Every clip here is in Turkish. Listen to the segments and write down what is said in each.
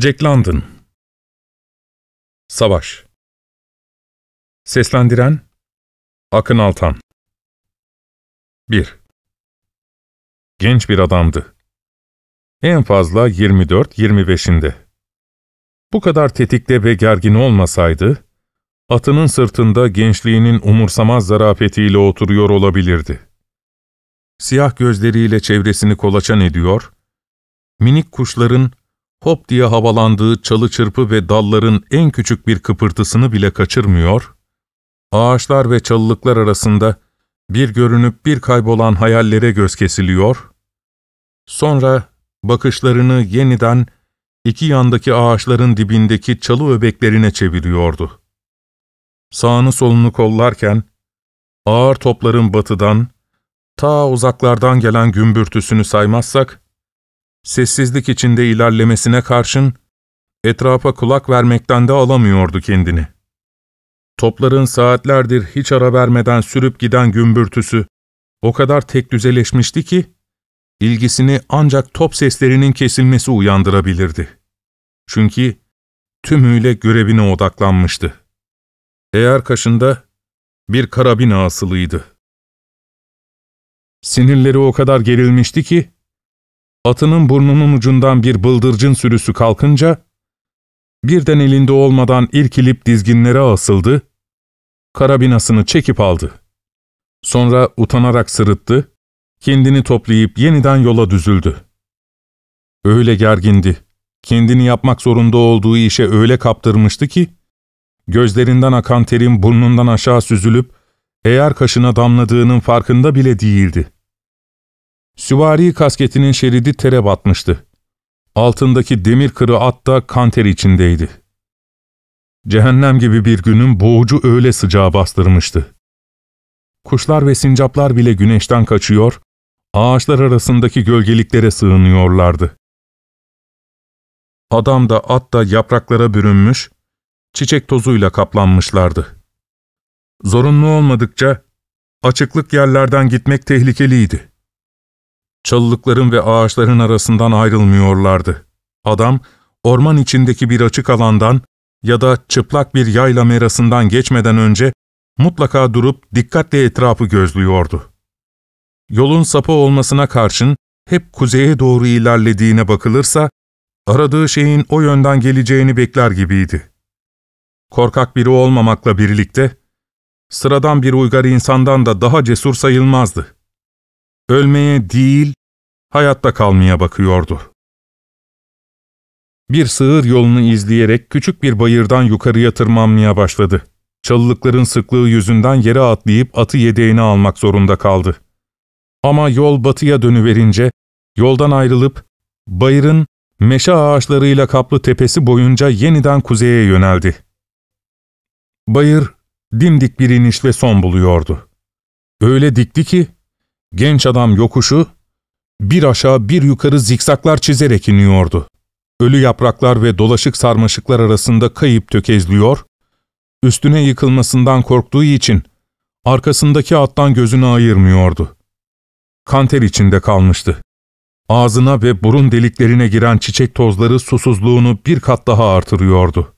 Jack London Savaş Seslendiren Akın Altan 1. Genç bir adamdı. En fazla 24-25'inde. Bu kadar tetikte ve gergin olmasaydı, atının sırtında gençliğinin umursamaz zarafetiyle oturuyor olabilirdi. Siyah gözleriyle çevresini kolaçan ediyor, minik kuşların hop diye havalandığı çalı çırpı ve dalların en küçük bir kıpırtısını bile kaçırmıyor, ağaçlar ve çalılıklar arasında bir görünüp bir kaybolan hayallere göz kesiliyor, sonra bakışlarını yeniden iki yandaki ağaçların dibindeki çalı öbeklerine çeviriyordu. Sağını solunu kollarken, ağır topların batıdan, ta uzaklardan gelen gümbürtüsünü saymazsak, sessizlik içinde ilerlemesine karşın, etrafa kulak vermekten de alamıyordu kendini. Topların saatlerdir hiç ara vermeden sürüp giden gümbürtüsü o kadar tek düzeleşmişti ki, ilgisini ancak top seslerinin kesilmesi uyandırabilirdi. Çünkü tümüyle görevine odaklanmıştı. Eğer kaşında bir karabin asılıydı. Sinirleri o kadar gerilmişti ki, atının burnunun ucundan bir bıldırcın sürüsü kalkınca, birden elinde olmadan irkilip dizginlere asıldı, karabinasını çekip aldı. Sonra utanarak sırıttı, kendini toplayıp yeniden yola düzüldü. Öyle gergindi, kendini yapmak zorunda olduğu işe öyle kaptırmıştı ki, gözlerinden akan terin burnundan aşağı süzülüp, eğer kaşına damladığının farkında bile değildi. Süvari kasketinin şeridi tere batmıştı. Altındaki demir kırı at da kanter içindeydi. Cehennem gibi bir günün boğucu öğle sıcağı bastırmıştı. Kuşlar ve sincaplar bile güneşten kaçıyor, ağaçlar arasındaki gölgeliklere sığınıyorlardı. Adam da at da yapraklara bürünmüş, çiçek tozuyla kaplanmışlardı. Zorunlu olmadıkça açıklık yerlerden gitmek tehlikeliydi çalılıkların ve ağaçların arasından ayrılmıyorlardı. Adam, orman içindeki bir açık alandan ya da çıplak bir yayla merasından geçmeden önce mutlaka durup dikkatle etrafı gözlüyordu. Yolun sapı olmasına karşın hep kuzeye doğru ilerlediğine bakılırsa, aradığı şeyin o yönden geleceğini bekler gibiydi. Korkak biri olmamakla birlikte, sıradan bir uygar insandan da daha cesur sayılmazdı ölmeye değil, hayatta kalmaya bakıyordu. Bir sığır yolunu izleyerek küçük bir bayırdan yukarıya tırmanmaya başladı. Çalılıkların sıklığı yüzünden yere atlayıp atı yedeğine almak zorunda kaldı. Ama yol batıya dönüverince, yoldan ayrılıp, bayırın meşe ağaçlarıyla kaplı tepesi boyunca yeniden kuzeye yöneldi. Bayır, dimdik bir iniş ve son buluyordu. Öyle dikti ki, Genç adam yokuşu bir aşağı bir yukarı zikzaklar çizerek iniyordu. Ölü yapraklar ve dolaşık sarmaşıklar arasında kayıp tökezliyor, üstüne yıkılmasından korktuğu için arkasındaki attan gözünü ayırmıyordu. Kanter içinde kalmıştı. Ağzına ve burun deliklerine giren çiçek tozları susuzluğunu bir kat daha artırıyordu.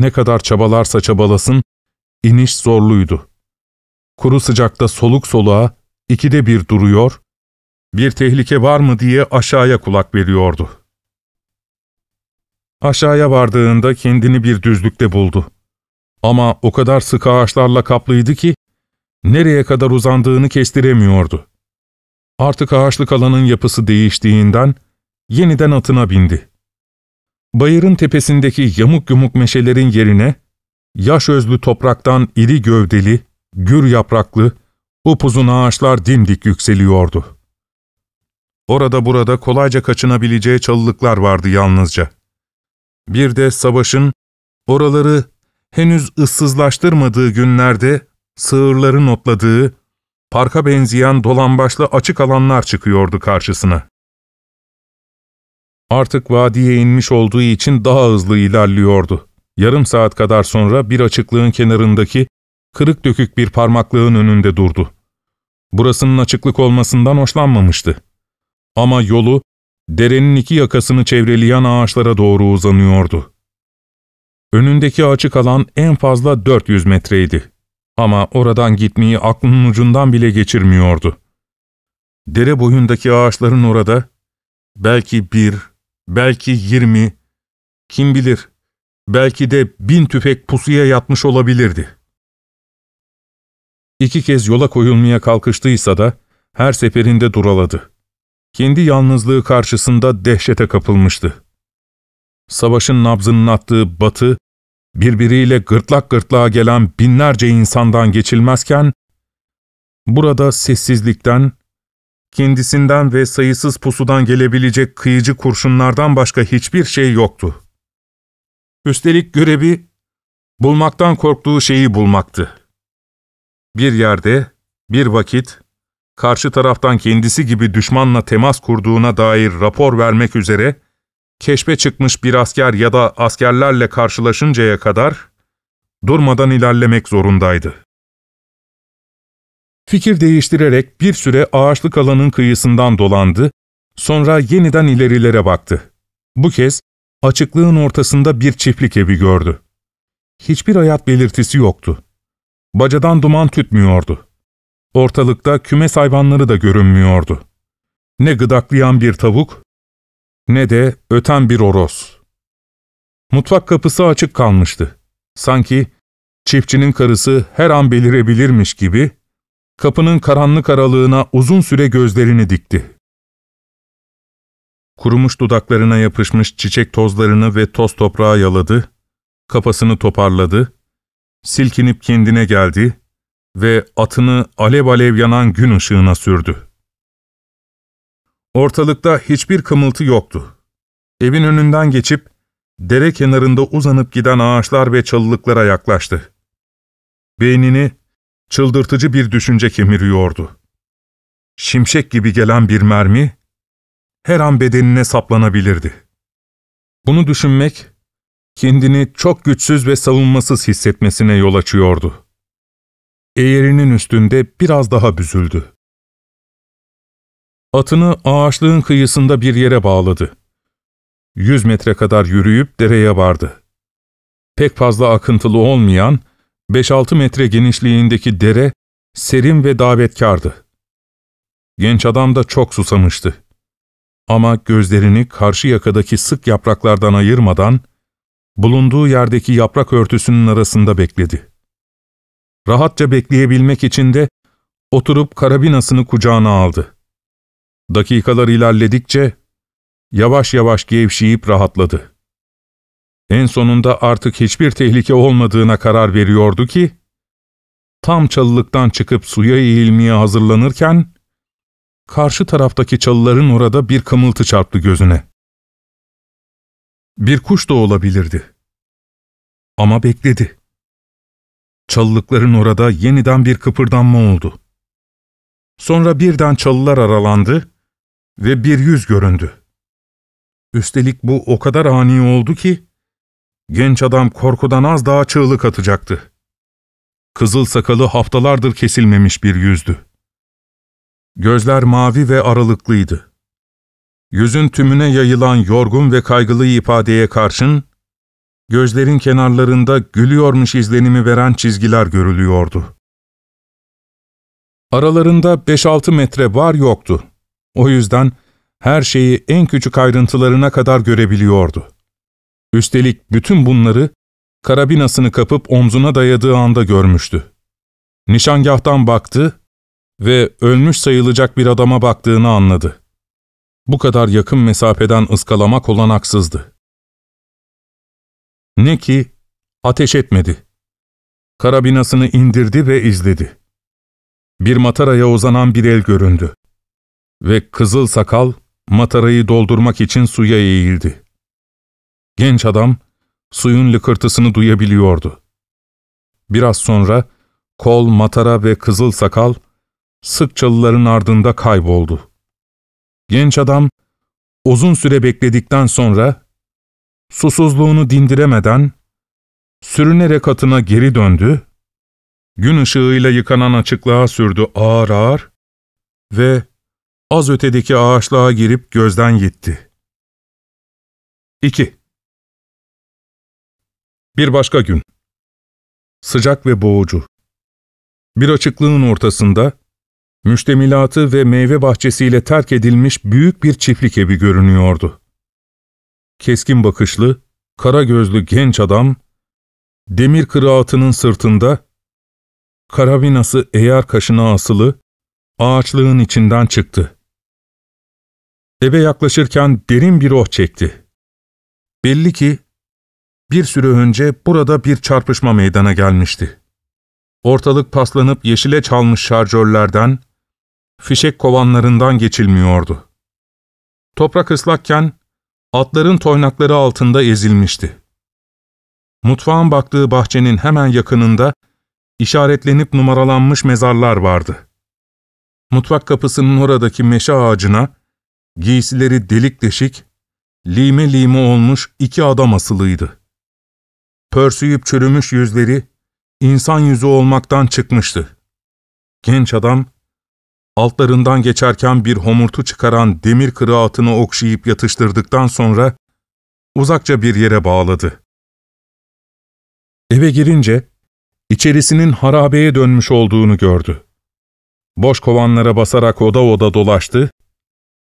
Ne kadar çabalarsa çabalasın, iniş zorluydu. Kuru sıcakta soluk soluğa, ikide bir duruyor, bir tehlike var mı diye aşağıya kulak veriyordu. Aşağıya vardığında kendini bir düzlükte buldu. Ama o kadar sık ağaçlarla kaplıydı ki, nereye kadar uzandığını kestiremiyordu. Artık ağaçlık alanın yapısı değiştiğinden, yeniden atına bindi. Bayırın tepesindeki yamuk yumuk meşelerin yerine, yaş özlü topraktan iri gövdeli, gür yapraklı, Upuzun ağaçlar dimdik yükseliyordu. Orada burada kolayca kaçınabileceği çalılıklar vardı yalnızca. Bir de savaşın oraları henüz ıssızlaştırmadığı günlerde sığırların otladığı, parka benzeyen dolambaçlı açık alanlar çıkıyordu karşısına. Artık vadiye inmiş olduğu için daha hızlı ilerliyordu. Yarım saat kadar sonra bir açıklığın kenarındaki, kırık dökük bir parmaklığın önünde durdu burasının açıklık olmasından hoşlanmamıştı. Ama yolu, derenin iki yakasını çevreleyen ağaçlara doğru uzanıyordu. Önündeki açık alan en fazla 400 metreydi. Ama oradan gitmeyi aklının ucundan bile geçirmiyordu. Dere boyundaki ağaçların orada, belki bir, belki yirmi, kim bilir, belki de bin tüfek pusuya yatmış olabilirdi. İki kez yola koyulmaya kalkıştıysa da her seferinde duraladı. Kendi yalnızlığı karşısında dehşete kapılmıştı. Savaşın nabzının attığı batı, birbiriyle gırtlak gırtlağa gelen binlerce insandan geçilmezken, burada sessizlikten, kendisinden ve sayısız pusudan gelebilecek kıyıcı kurşunlardan başka hiçbir şey yoktu. Üstelik görevi, bulmaktan korktuğu şeyi bulmaktı bir yerde, bir vakit, karşı taraftan kendisi gibi düşmanla temas kurduğuna dair rapor vermek üzere, keşfe çıkmış bir asker ya da askerlerle karşılaşıncaya kadar durmadan ilerlemek zorundaydı. Fikir değiştirerek bir süre ağaçlık alanın kıyısından dolandı, sonra yeniden ilerilere baktı. Bu kez açıklığın ortasında bir çiftlik evi gördü. Hiçbir hayat belirtisi yoktu. Bacadan duman tütmüyordu. Ortalıkta kümes hayvanları da görünmüyordu. Ne gıdaklayan bir tavuk, ne de öten bir oros. Mutfak kapısı açık kalmıştı. Sanki çiftçinin karısı her an belirebilirmiş gibi, kapının karanlık aralığına uzun süre gözlerini dikti. Kurumuş dudaklarına yapışmış çiçek tozlarını ve toz toprağa yaladı, kafasını toparladı, silkinip kendine geldi ve atını alev alev yanan gün ışığına sürdü. Ortalıkta hiçbir kımıltı yoktu. Evin önünden geçip, dere kenarında uzanıp giden ağaçlar ve çalılıklara yaklaştı. Beynini çıldırtıcı bir düşünce kemiriyordu. Şimşek gibi gelen bir mermi, her an bedenine saplanabilirdi. Bunu düşünmek, kendini çok güçsüz ve savunmasız hissetmesine yol açıyordu. Eğerinin üstünde biraz daha büzüldü. Atını ağaçlığın kıyısında bir yere bağladı. Yüz metre kadar yürüyüp dereye vardı. Pek fazla akıntılı olmayan, 5-6 metre genişliğindeki dere serin ve davetkardı. Genç adam da çok susamıştı. Ama gözlerini karşı yakadaki sık yapraklardan ayırmadan, bulunduğu yerdeki yaprak örtüsünün arasında bekledi. Rahatça bekleyebilmek için de oturup karabinasını kucağına aldı. Dakikalar ilerledikçe yavaş yavaş gevşeyip rahatladı. En sonunda artık hiçbir tehlike olmadığına karar veriyordu ki, tam çalılıktan çıkıp suya eğilmeye hazırlanırken, karşı taraftaki çalıların orada bir kımıltı çarptı gözüne. Bir kuş da olabilirdi. Ama bekledi. Çalılıkların orada yeniden bir kıpırdanma oldu. Sonra birden çalılar aralandı ve bir yüz göründü. Üstelik bu o kadar ani oldu ki, genç adam korkudan az daha çığlık atacaktı. Kızıl sakalı haftalardır kesilmemiş bir yüzdü. Gözler mavi ve aralıklıydı. Yüzün tümüne yayılan yorgun ve kaygılı ifadeye karşın, gözlerin kenarlarında gülüyormuş izlenimi veren çizgiler görülüyordu. Aralarında 5-6 metre var yoktu. O yüzden her şeyi en küçük ayrıntılarına kadar görebiliyordu. Üstelik bütün bunları karabinasını kapıp omzuna dayadığı anda görmüştü. Nişangahtan baktı ve ölmüş sayılacak bir adama baktığını anladı bu kadar yakın mesafeden ıskalamak olanaksızdı. Ne ki ateş etmedi. Karabinasını indirdi ve izledi. Bir mataraya uzanan bir el göründü. Ve kızıl sakal matarayı doldurmak için suya eğildi. Genç adam suyun lıkırtısını duyabiliyordu. Biraz sonra kol, matara ve kızıl sakal sık çalıların ardında kayboldu. Genç adam uzun süre bekledikten sonra susuzluğunu dindiremeden sürünerek atına geri döndü, gün ışığıyla yıkanan açıklığa sürdü ağır ağır ve az ötedeki ağaçlığa girip gözden gitti. 2. Bir başka gün. Sıcak ve boğucu. Bir açıklığın ortasında, müştemilatı ve meyve bahçesiyle terk edilmiş büyük bir çiftlik evi görünüyordu. Keskin bakışlı, kara gözlü genç adam, demir kıraatının sırtında, karabinası eğer kaşına asılı, ağaçlığın içinden çıktı. Eve yaklaşırken derin bir oh çekti. Belli ki bir süre önce burada bir çarpışma meydana gelmişti. Ortalık paslanıp yeşile çalmış şarjörlerden, fişek kovanlarından geçilmiyordu. Toprak ıslakken atların toynakları altında ezilmişti. Mutfağın baktığı bahçenin hemen yakınında işaretlenip numaralanmış mezarlar vardı. Mutfak kapısının oradaki meşe ağacına giysileri delik deşik, lime lime olmuş iki adam asılıydı. Pörsüyüp çürümüş yüzleri insan yüzü olmaktan çıkmıştı. Genç adam Altlarından geçerken bir homurtu çıkaran demir kıraatını okşayıp yatıştırdıktan sonra uzakça bir yere bağladı. Eve girince içerisinin harabeye dönmüş olduğunu gördü. Boş kovanlara basarak oda oda dolaştı,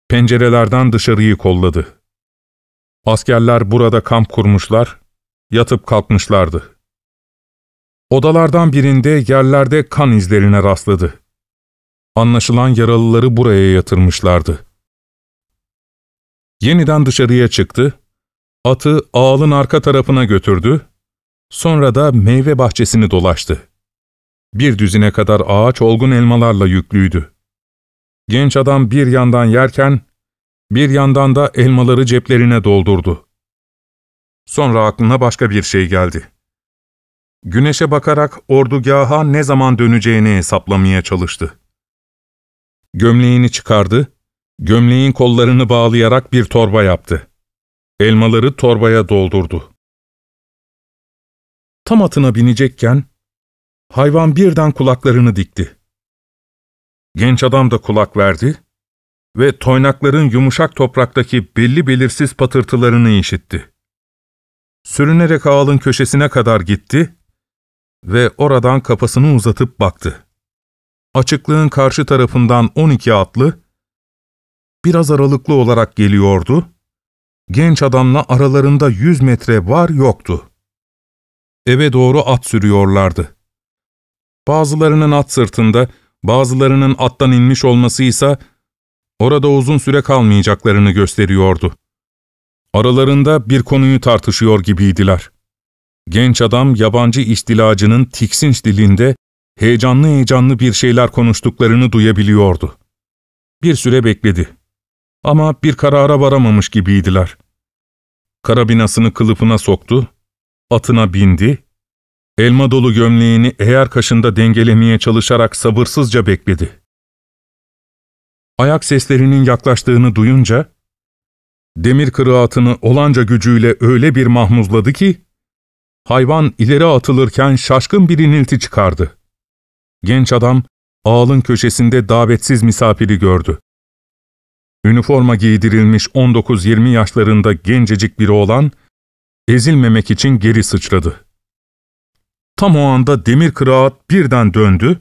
pencerelerden dışarıyı kolladı. Askerler burada kamp kurmuşlar, yatıp kalkmışlardı. Odalardan birinde yerlerde kan izlerine rastladı. Anlaşılan yaralıları buraya yatırmışlardı. Yeniden dışarıya çıktı, atı ağalın arka tarafına götürdü, sonra da meyve bahçesini dolaştı. Bir düzine kadar ağaç olgun elmalarla yüklüydü. Genç adam bir yandan yerken, bir yandan da elmaları ceplerine doldurdu. Sonra aklına başka bir şey geldi. Güneşe bakarak ordugaha ne zaman döneceğini hesaplamaya çalıştı. Gömleğini çıkardı, gömleğin kollarını bağlayarak bir torba yaptı. Elmaları torbaya doldurdu. Tam atına binecekken, hayvan birden kulaklarını dikti. Genç adam da kulak verdi ve toynakların yumuşak topraktaki belli belirsiz patırtılarını işitti. Sürünerek ağalın köşesine kadar gitti ve oradan kafasını uzatıp baktı açıklığın karşı tarafından 12 atlı, biraz aralıklı olarak geliyordu, genç adamla aralarında 100 metre var yoktu. Eve doğru at sürüyorlardı. Bazılarının at sırtında, bazılarının attan inmiş olmasıysa, orada uzun süre kalmayacaklarını gösteriyordu. Aralarında bir konuyu tartışıyor gibiydiler. Genç adam yabancı istilacının tiksinç dilinde heyecanlı heyecanlı bir şeyler konuştuklarını duyabiliyordu. Bir süre bekledi. Ama bir karara varamamış gibiydiler. Karabinasını kılıfına soktu, atına bindi, elma dolu gömleğini eğer kaşında dengelemeye çalışarak sabırsızca bekledi. Ayak seslerinin yaklaştığını duyunca, demir kırığı atını olanca gücüyle öyle bir mahmuzladı ki, hayvan ileri atılırken şaşkın bir inilti çıkardı genç adam ağalın köşesinde davetsiz misafiri gördü. Üniforma giydirilmiş 19-20 yaşlarında gencecik biri olan, ezilmemek için geri sıçradı. Tam o anda demir kıraat birden döndü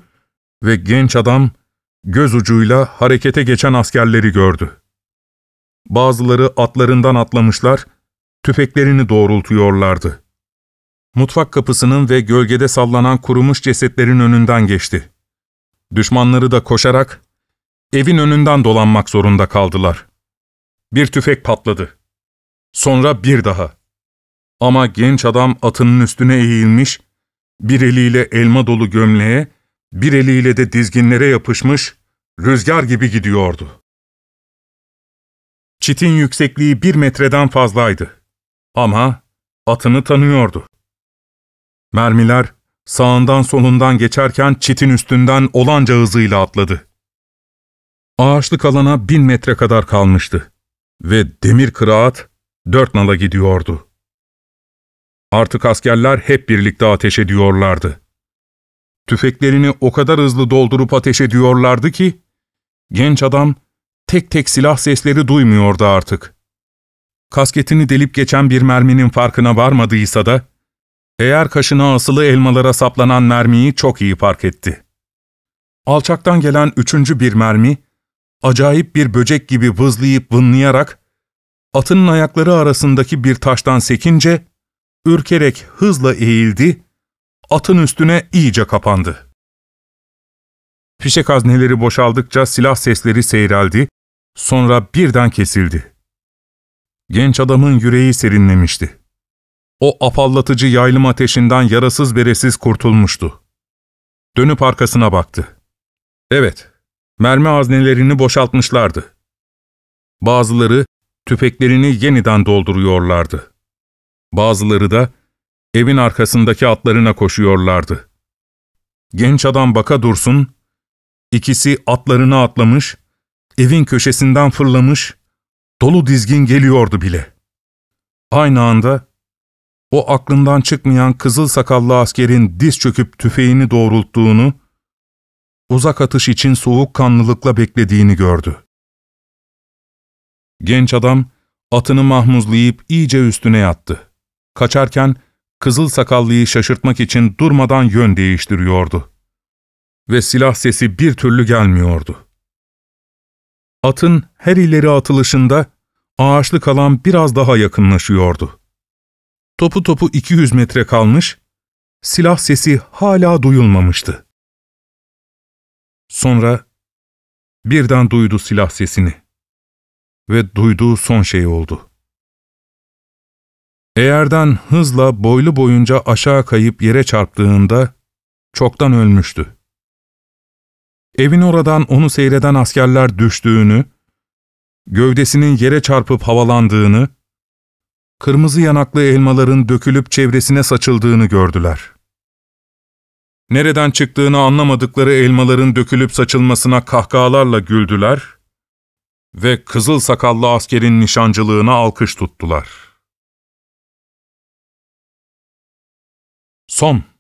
ve genç adam göz ucuyla harekete geçen askerleri gördü. Bazıları atlarından atlamışlar, tüfeklerini doğrultuyorlardı mutfak kapısının ve gölgede sallanan kurumuş cesetlerin önünden geçti. Düşmanları da koşarak evin önünden dolanmak zorunda kaldılar. Bir tüfek patladı. Sonra bir daha. Ama genç adam atının üstüne eğilmiş, bir eliyle elma dolu gömleğe, bir eliyle de dizginlere yapışmış, rüzgar gibi gidiyordu. Çitin yüksekliği bir metreden fazlaydı. Ama atını tanıyordu. Mermiler sağından solundan geçerken çitin üstünden olanca hızıyla atladı. Ağaçlık alana bin metre kadar kalmıştı ve demir kıraat dört nala gidiyordu. Artık askerler hep birlikte ateş ediyorlardı. Tüfeklerini o kadar hızlı doldurup ateş ediyorlardı ki, genç adam tek tek silah sesleri duymuyordu artık. Kasketini delip geçen bir merminin farkına varmadıysa da, eğer kaşına asılı elmalara saplanan mermiyi çok iyi fark etti. Alçaktan gelen üçüncü bir mermi, acayip bir böcek gibi vızlayıp vınlayarak, atının ayakları arasındaki bir taştan sekince, ürkerek hızla eğildi, atın üstüne iyice kapandı. Fişek hazneleri boşaldıkça silah sesleri seyreldi, sonra birden kesildi. Genç adamın yüreği serinlemişti o apallatıcı yaylım ateşinden yarasız beresiz kurtulmuştu. Dönüp arkasına baktı. Evet, mermi haznelerini boşaltmışlardı. Bazıları tüfeklerini yeniden dolduruyorlardı. Bazıları da evin arkasındaki atlarına koşuyorlardı. Genç adam baka dursun, ikisi atlarını atlamış, evin köşesinden fırlamış, dolu dizgin geliyordu bile. Aynı anda o aklından çıkmayan kızıl sakallı askerin diz çöküp tüfeğini doğrulttuğunu, uzak atış için soğuk kanlılıkla beklediğini gördü. Genç adam atını mahmuzlayıp iyice üstüne yattı. Kaçarken kızıl sakallıyı şaşırtmak için durmadan yön değiştiriyordu. Ve silah sesi bir türlü gelmiyordu. Atın her ileri atılışında ağaçlı kalan biraz daha yakınlaşıyordu. Topu topu 200 metre kalmış, silah sesi hala duyulmamıştı. Sonra birden duydu silah sesini ve duyduğu son şey oldu. Eğerden hızla boylu boyunca aşağı kayıp yere çarptığında çoktan ölmüştü. Evin oradan onu seyreden askerler düştüğünü, gövdesinin yere çarpıp havalandığını, kırmızı yanaklı elmaların dökülüp çevresine saçıldığını gördüler. Nereden çıktığını anlamadıkları elmaların dökülüp saçılmasına kahkahalarla güldüler ve kızıl sakallı askerin nişancılığına alkış tuttular. Son